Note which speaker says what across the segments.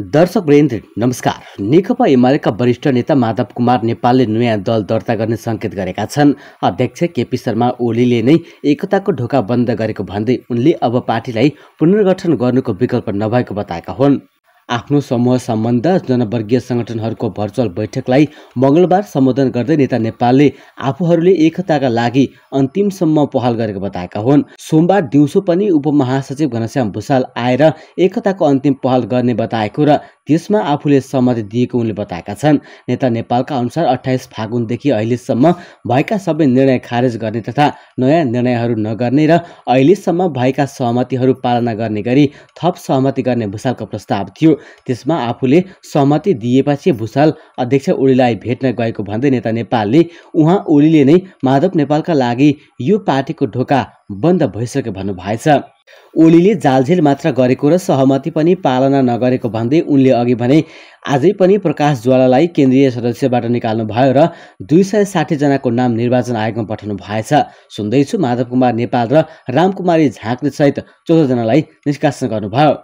Speaker 1: दर्शक वृन्द नमस्कार नेकपा एमालेका वरिष्ठ नेता माधव कुमार नेपालले नयाँ दल दर्ता गर्ने सङ्केत गरेका छन् अध्यक्ष केपी शर्मा ओलीले नै एकताको ढोका बन्द गरेको भन्दै उनले अब पार्टीलाई पुनर्गठन गर्नुको विकल्प नभएको बताएका हुन् आफ्नो समूह सम्बन्ध जनवर्गीय सङ्गठनहरूको भर्चुअल बैठकलाई मङ्गलबार सम्बोधन गर्दै नेता नेपालले आफूहरूले एकताका लागि अन्तिमसम्म पहल गरेको बताएका हुन् सोमबार दिउँसो पनि उपमहासचिव घनश्याम भूषाल आएर एकताको अन्तिम पहल गर्ने बताएको र त्यसमा आफूले सहमति दिएको उनले बताएका छन् नेता नेपालका अनुसार अठाइस फागुनदेखि अहिलेसम्म भएका सबै निर्णय खारेज गर्ने तथा नयाँ निर्णयहरू नगर्ने र अहिलेसम्म भएका सहमतिहरू पालना गर्ने गरी थप सहमति गर्ने भुसालको प्रस्ताव थियो त्यसमा आफूले सहमति दिएपछि भुसाल अध्यक्ष ओलीलाई भेट्न गएको भन्दै नेता नेपालले उहाँ ओलीले नै माधव नेपालका लागि यो पार्टीको ढोका बन्द भइसक्यो भन्नुभएछ ओलीले जालझेल मात्र गरेको र सहमति पनि पालना नगरेको भन्दै उनले अघि भने आजै पनि प्रकाश ज्वालालाई केन्द्रीय सदस्यबाट निकाल्नु भयो र दुई सय साठीजनाको नाम निर्वाचन आयोगमा पठाउनु भएछ सुन्दैछु माधव कुमार नेपाल र रामकुमारी झाँक्रीसहित चौधजनालाई निष्कासन गर्नुभयो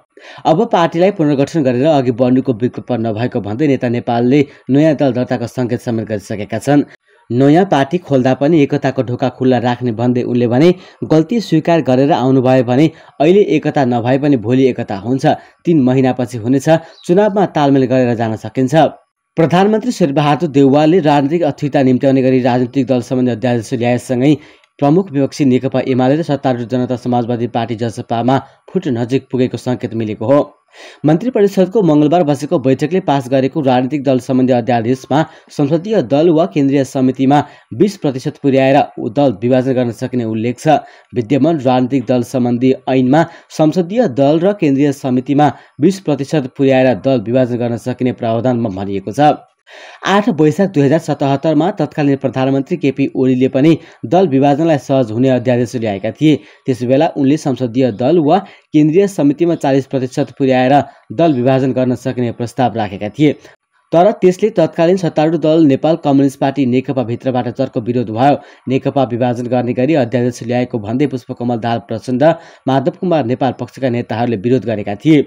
Speaker 1: अब पार्टीलाई पुनर्गठन गरेर अघि बढ्नुको विकल्प नभएको भन्दै नेता नेपालले नयाँ दल दर्ताको सङ्केत समेत गरिसकेका छन् नयाँ पार्टी खोल्दा पनि एकताको ढोका खुल्ला राख्ने भन्दै उनले भने गल्ती स्वीकार गरेर आउनुभयो भने अहिले एकता नभए पनि भोलि एकता हुन्छ तिन महिनापछि हुनेछ चुनावमा तालमेल गरेर जान सकिन्छ प्रधानमन्त्री शेरबहादुर देउवालले राजनीतिक अस्थिरता निम्त्याउने गरी राजनीतिक दल सम्बन्धी अध्यादेश ल्याएसँगै प्रमुख विपक्षी नेकपा एमाले र सत्तारूढ जनता समाजवादी पार्टी जसपामा फुट नजिक पुगेको सङ्केत मिलेको हो मन्त्री परिषदको मङ्गलबार बसेको बैठकले पास गरेको राजनीतिक दल सम्बन्धी अध्यादेशमा संसदीय दल वा केन्द्रीय समितिमा बिस प्रतिशत पुर्याएर दल विभाजन गर्न सकिने उल्लेख छ विद्यमान राजनीतिक दल सम्बन्धी ऐनमा संसदीय दल र केन्द्रीय समितिमा बिस प्रतिशत पुर्याएर दल विभाजन गर्न सकिने प्रावधानमा भनिएको छ आठ वैशाख दुई हजार सतहत्तरमा तत्कालीन प्रधानमन्त्री केपी ओलीले पनि दल विभाजनलाई सहज हुने अध्यादेश ल्याएका थिए त्यसबेला उनले संसदीय दल वा केन्द्रीय समितिमा चालिस प्रतिशत पुर्याएर दल विभाजन गर्न सकिने प्रस्ताव राखेका थिए तर त्यसले तत्कालीन सत्तारूढ दल नेपाल कम्युनिस्ट पार्टी नेकपाभित्रबाट चर्को विरोध भयो नेकपा विभाजन गर्ने गरी अध्यादेश ल्याएको भन्दै पुष्पकमल दाहाल प्रचण्ड माधव कुमार नेपाल पक्षका नेताहरूले विरोध गरेका थिए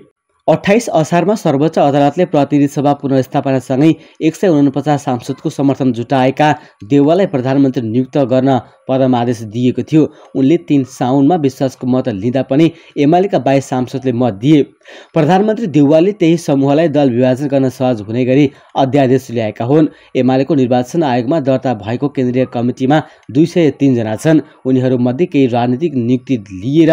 Speaker 1: अठाइस असारमा सर्वोच्च अदालतले प्रतिनिधि सभा पुनर्स्थापनासँगै एक सय उनपचास सांसदको समर्थन जुटाएका देवाललाई प्रधानमन्त्री नियुक्त गर्न पदमादेश दिएको थियो उनले तिन साउनमा विश्वासको मत लिँदा पनि एमालेका बाइस सांसदले मत दिए प्रधानमन्त्री देउवाले त्यही समूहलाई दल विभाजन गर्न सहज हुने गरी अध्यादेश ल्याएका हुन् एमालेको निर्वाचन आयोगमा दर्ता भएको केन्द्रीय कमिटीमा दुई सय तिनजना छन् उनीहरूमध्ये केही राजनीतिक नियुक्ति लिएर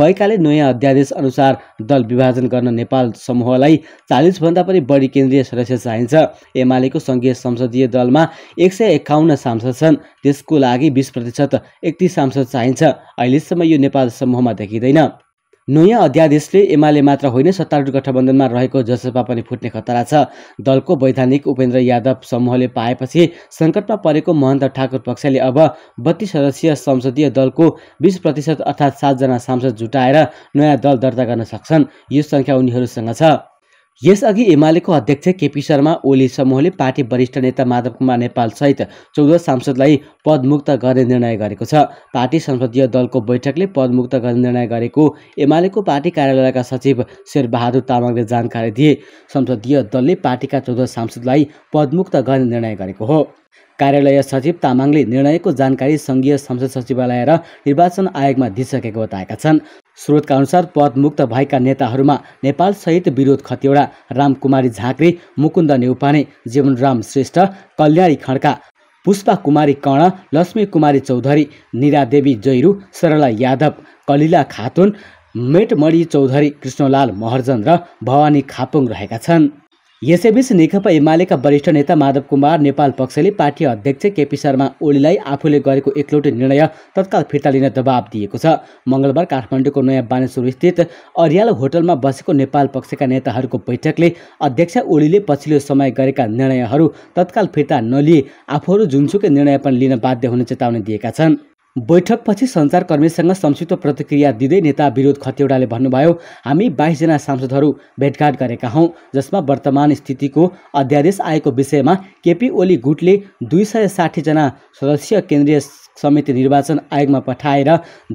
Speaker 1: गएकाले नयाँ अध्यादेश अनुसार दल विभाजन गर्न नेपाल समूहलाई चालिसभन्दा पनि बढी केन्द्रीय सदस्य चाहिन्छ एमालेको सङ्घीय संसदीय दलमा एक सय एकाउन्न सांसद छन् त्यसको लागि बिस प्रतिशत एकतिस सांसद चाहिन्छ अहिलेसम्म यो नेपाल समूहमा देखिँदैन नयाँ अध्यादेशले एमाले मात्र होइन सत्तारूढ गठबन्धनमा रहेको जसपा पनि फुट्ने खतरा छ दलको वैधानिक उपेन्द्र यादव समूहले पाएपछि सङ्कटमा परेको महन्त ठाकुर पक्षले अब बत्तिस सदस्यीय संसदीय दलको बिस प्रतिशत अर्थात् सातजना सांसद जुटाएर नयाँ दल दर्ता गर्न सक्छन् यो सङ्ख्या उनीहरूसँग छ यसअघि एमालेको अध्यक्ष केपी शर्मा ओली समूहले पार्टी वरिष्ठ नेता माधव कुमार नेपालसहित चौध सांसदलाई पदमुक्त गर्ने निर्णय गरेको छ पार्टी संसदीय दलको बैठकले पदमुक्त गर्ने निर्णय गरेको एमालेको पार्टी कार्यालयका सचिव शेरबहादुर तामाङले जानकारी दिए संसदीय दलले पार्टीका चौध सांसदलाई पदमुक्त गर्ने निर्णय गरेको हो कार्यालय सचिव तामाङले निर्णयको जानकारी सङ्घीय संसद सचिवालय र निर्वाचन आयोगमा दिइसकेको बताएका छन् स्रोतका अनुसार पदमुक्त भएका नेताहरूमा नेपाल सहित विरोध खतिवडा रामकुमारी झाँक्री मुकुन्द नेउपाने जीवनराम श्रेष्ठ कल्याणी खड्का पुष्पा कुमारी कर्ण लक्ष्मी कुमारी चौधरी निरादेवी जैरू सरला यादव कलिला खातुन मेटमणि चौधरी कृष्णलाल महर्जन र भवानी खापुङ रहेका छन् यसैबीच नेकपा एमालेका वरिष्ठ नेता माधव कुमार नेपाल पक्षले पार्टी अध्यक्ष केपी शर्मा ओलीलाई आफूले गरेको एकलौटी निर्णय तत्काल फिर्ता लिन दबाब दिएको छ मङ्गलबार काठमाडौँको नयाँ बानेश्वर स्थित अर्याल होटलमा बसेको नेपाल पक्षका नेताहरूको बैठकले अध्यक्ष ओलीले पछिल्लो समय गरेका निर्णयहरू तत्काल फिर्ता नलिए आफूहरू जुनसुकै निर्णय पनि लिन बाध्य हुने चेतावनी दिएका छन् बैठकपछि सञ्चारकर्मीसँग संक्षिप्त प्रतिक्रिया दिँदै नेता विरोध खतेवडाले भन्नुभयो हामी बाइसजना सांसदहरू भेटघाट गरेका हौँ जसमा वर्तमान स्थितिको अध्यादेश आएको विषयमा केपी ओली गुटले दुई सय साठीजना सदस्य केन्द्रीय समिति निर्वाचन आयोगमा पठाएर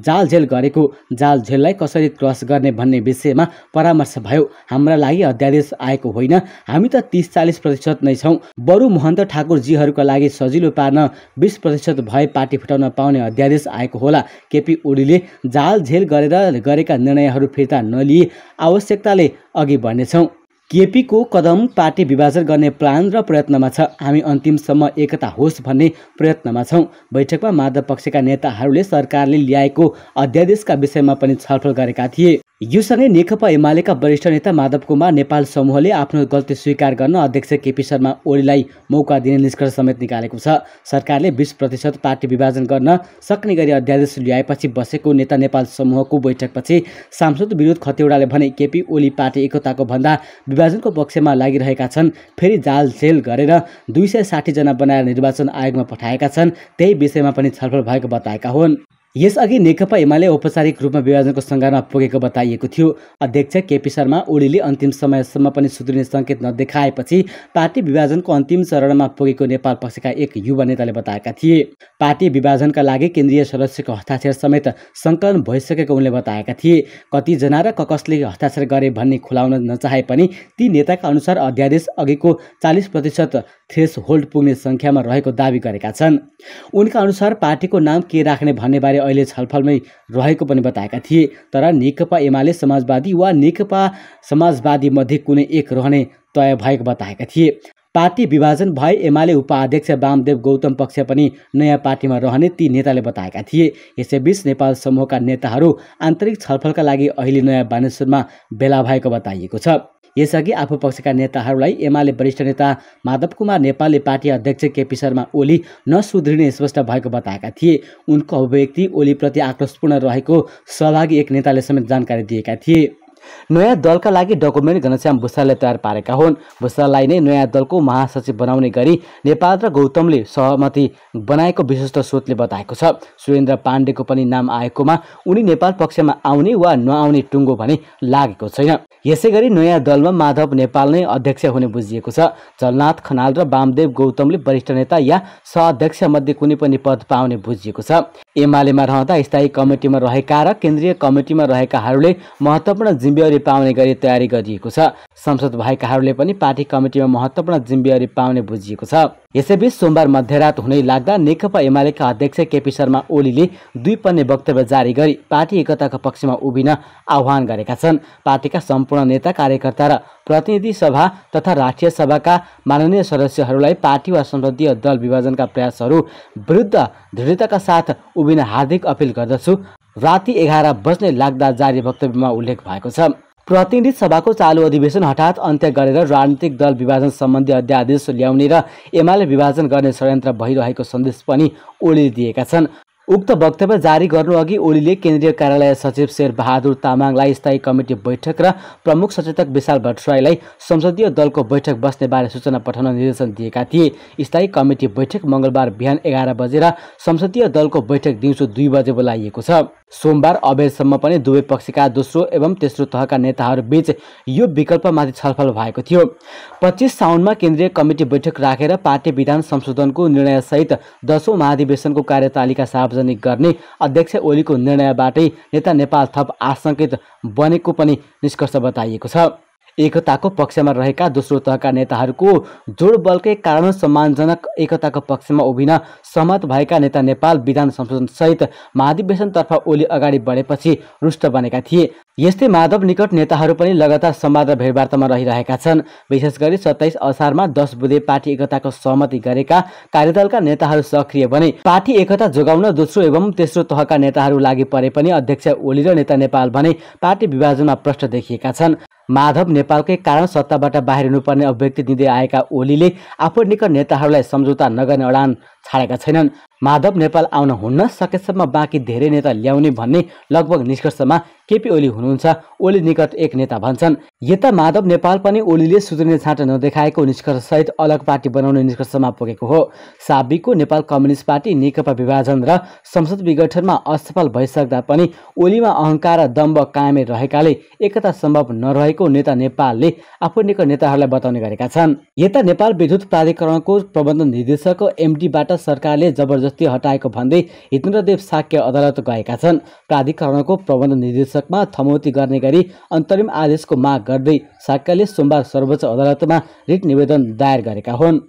Speaker 1: जालझेल गरेको जालझेललाई कसरी क्रस गर्ने भन्ने विषयमा परामर्श भयो हाम्रा लागि अध्यादेश आएको होइन हामी त तिस चालिस प्रतिशत नै छौँ बरु महन्त ठाकुरजीहरूका लागि सजिलो पार्न बिस प्रतिशत भए पार्टी फुटाउन पाउने अध्यादेश आएको होला केपी ओलीले जालझेल गरेर गरेका निर्णयहरू फिर्ता नलिए आवश्यकताले अघि बढ्नेछौँ केपीको कदम पार्टी विभाजन गर्ने प्लान र प्रयत्नमा छ हामी अन्तिमसम्म एकता होस् भन्ने प्रयत्नमा छौँ बैठकमा माधव पक्षका नेताहरूले सरकारले ल्याएको अध्यादेशका विषयमा पनि छलफल गरेका थिए यो सँगै नेकपा एमालेका वरिष्ठ नेता माधव कुमार नेपाल समूहले आफ्नो गल्ती स्वीकार गर्न अध्यक्ष केपी शर्मा ओलीलाई मौका दिने निष्कर्ष समेत निकालेको छ सरकारले बिस प्रतिशत पार्टी विभाजन गर्न सक्ने गरी अध्यादेश ल्याएपछि बसेको नेता नेपाल समूहको बैठकपछि सांसद विनोद खतेवडाले भने केपी ओली पार्टी एकताको भन्दा विभाजनको पक्षमा लागिरहेका छन् फेरि जालझेल गरेर दुई सय साठीजना बनाएर निर्वाचन आयोगमा पठाएका छन् त्यही विषयमा पनि छलफल भएको बताएका हुन् यसअघि नेकपा एमाले औपचारिक रूपमा विभाजनको सङ्घारमा पुगेको बताइएको थियो अध्यक्ष केपी शर्मा ओलीले अन्तिम समयसम्म पनि सुध्रिने सङ्केत नदेखाएपछि पार्टी विभाजनको अन्तिम चरणमा पुगेको नेपाल पक्षका एक युवा नेताले बताएका थिए पार्टी विभाजनका लागि केन्द्रीय सदस्यको हस्ताक्षर समेत सङ्कलन भइसकेको उनले बताएका थिए कतिजना र कसले हस्ताक्षर गरे भन्ने खुलाउन नचाहे पनि ती नेताका अनुसार अध्यादेश अघिको चालिस प्रतिशत थ्रेस होल्ड पुग्ने सङ्ख्यामा रहेको दावी गरेका छन् उनका अनुसार पार्टीको नाम के राख्ने भन्नेबारे अहिले छलफलमै रहेको पनि बताएका थिए तर नेकपा एमाले समाजवादी वा नेकपा समाजवादीमध्ये कुनै एक रहने तय भएको बताएका थिए पार्टी विभाजन भए एमाले उपाध्यक्ष वामदेव गौतम पक्ष पनि नयाँ पार्टीमा रहने ती नेताले बताएका थिए यसैबीच नेपाल समूहका नेताहरू आन्तरिक छलफलका लागि अहिले नयाँ बानेश्वरमा भेला भएको बताइएको छ यसअघि आफू पक्षका नेताहरूलाई एमाले वरिष्ठ नेता माधव कुमार नेपालले पार्टी अध्यक्ष केपी शर्मा ओली नसुध्रिने स्पष्ट भएको बताएका थिए उनको अभिव्यक्ति ओलीप्रति आक्रोशपूर्ण रहेको सहभागी एक नेताले समेत जानकारी दिएका थिए नयाँ दलका लागि डकुमेन्ट घनश्याम भूषालले तयार पारेका हुन् भूषाललाई नै नयाँ दलको महासचिव बनाउने गरी नेपाल र गौतमले सहमति बनाएको विशिष्ट स्रोतले बताएको छ सुरेन्द्र पाण्डेको पनि नाम आएकोमा उनी नेपाल पक्षमा आउने वा नआउने टुङ्गो भने लागेको छैन यसै गरी नयाँ दलमा माधव नेपाल नै अध्यक्ष हुने बुझिएको छ जलनाथ खनाल र वामदेव गौतमले वरिष्ठ नेता या सह मध्ये कुनै पनि पद पाउने बुझिएको छ एमालेमा रहँदा स्थायी कमिटीमा रहेका र केन्द्रीय कमिटीमा रहेकाहरूले महत्त्वपूर्ण जिम्मेवारी पाउने गरी तयारी गरिएको छ संसद भएकाहरूले पनि पार्टी कमिटीमा महत्त्वपूर्ण जिम्मेवारी पाउने बुझिएको छ यसैबीच सोमबार मध्यरात हुनै लाग्दा नेकपा एमालेका अध्यक्ष केपी शर्मा ओलीले दुई पन्ने वक्तव्य जारी गरी पार्टी एकताको पक्षमा उभिन आह्वान गरेका छन् पार्टीका सम्पूर्ण नेता कार्यकर्ता र प्रतिनिधि सभा तथा राष्ट्रिय सभाका माननीय सदस्यहरूलाई पार्टी वा संसदीय दल विभाजनका प्रयासहरू विरुद्ध दृढताका साथ उभिन हार्दिक अपिल गर्दछु राति एघार बज्ने लाग्दा जारी वक्तव्यमा उल्लेख भएको छ प्रतिनिधि सभाको चालु अधिवेशन हठात अन्त्य गरेर राजनीतिक दल विभाजन सम्बन्धी अध्यादेश ल्याउने र एमाले विभाजन गर्ने षड्यन्त्र भइरहेको सन्देश पनि ओलीले दिएका छन् उक्त वक्तव्य जारी गर्नुअघि ओलीले केन्द्रीय कार्यालय सचिव शेरबहादुर तामाङलाई स्थायी कमिटी बैठक र प्रमुख सचेतक विशाल भट्टराईलाई संसदीय दलको बैठक बस्ने बारे सूचना पठाउन निर्देशन दिएका थिए स्थायी कमिटी बैठक मङ्गलबार बिहान एघार बजेर संसदीय दलको बैठक दिउँसो दुई बजे बोलाइएको छ सोमबार अबेरसम्म पनि दुवै पक्षका दोस्रो एवं तेस्रो तहका नेताहरूबीच यो विकल्पमाथि छलफल भएको थियो पच्चिस साउनमा केन्द्रीय कमिटी बैठक राखेर पार्टी विधान संशोधनको निर्णयसहित दसौँ महाधिवेशनको कार्यतालिका सार्वजनिक गर्ने अध्यक्ष ओलीको निर्णयबाटै नेता नेपाल थप आशंकित बनेको पनि निष्कर्ष बताइएको छ एकताको पक्षमा रहेका दोस्रो तहका नेताहरूको जोड बलकै कारण सम्मानजनक एकताको पक्षमा उभिन सहमत भएका नेता नेपाल विधान संशोधन सहित महाधिवेशनतर्फ ओली अगाडि बढेपछि रुष्ट बनेका थिए यस्तै माधव निकट नेताहरू पनि लगातार संवाद र भेटवार्तामा रहिरहेका छन् विशेष गरी सत्ताइस असारमा दस बुधे पार्टी एकताको सहमति गरेका कार्यदलका नेताहरू सक्रिय बने पार्टी एकता जोगाउन दोस्रो एवं तेस्रो तहका नेताहरू लागि परे पनि अध्यक्ष ओली र नेता नेपाल भने पार्टी विभाजनमा प्रष्ट देखिएका छन् माधव नेपालकै कारण सत्ताबाट बाहिरिनुपर्ने अभिव्यक्ति दिँदै आएका ओलीले आफू निकट नेताहरूलाई सम्झौता नगर्ने अडान छाडेका छैनन् माधव नेपाल आउन हुन्न सकेसम्म बाँकी धेरै नेता ल्याउने भन्ने लगभग निष्कर्षमा केपी ओली हुनुहुन्छ ओली निकट एक नेता भन्छन् यता माधव नेपाल पनि ओलीले सुत्रिने छाँटा नदेखाएको निष्कर्षसहित अलग पार्टी बनाउने निष्कर्षमा पुगेको हो साबिकको नेपाल कम्युनिस्ट पार्टी नेकपा विभाजन र संसद विघटनमा असफल भइसक्दा पनि ओलीमा अहङ्कार र दम्ब कायमै रहेकाले एकता सम्भव नरहेको नेता नेपालले आफू निकट नेताहरूलाई बताउने गरेका छन् यता नेपाल विद्युत प्राधिकरणको प्रबन्धन निर्देशक एमडीबाट सरकारले जबरजस्ती हटाएको भन्दै हितेन्द्रदेव साक्य अदालत गएका छन् प्राधिकरणको प्रबन्ध निर्देशक शीर्षकमा थमौती गर्ने गरी अन्तरिम आदेशको माग गर्दै साक्काले सोमबार सर्वोच्च अदालतमा रिट निवेदन दायर गरेका हुन्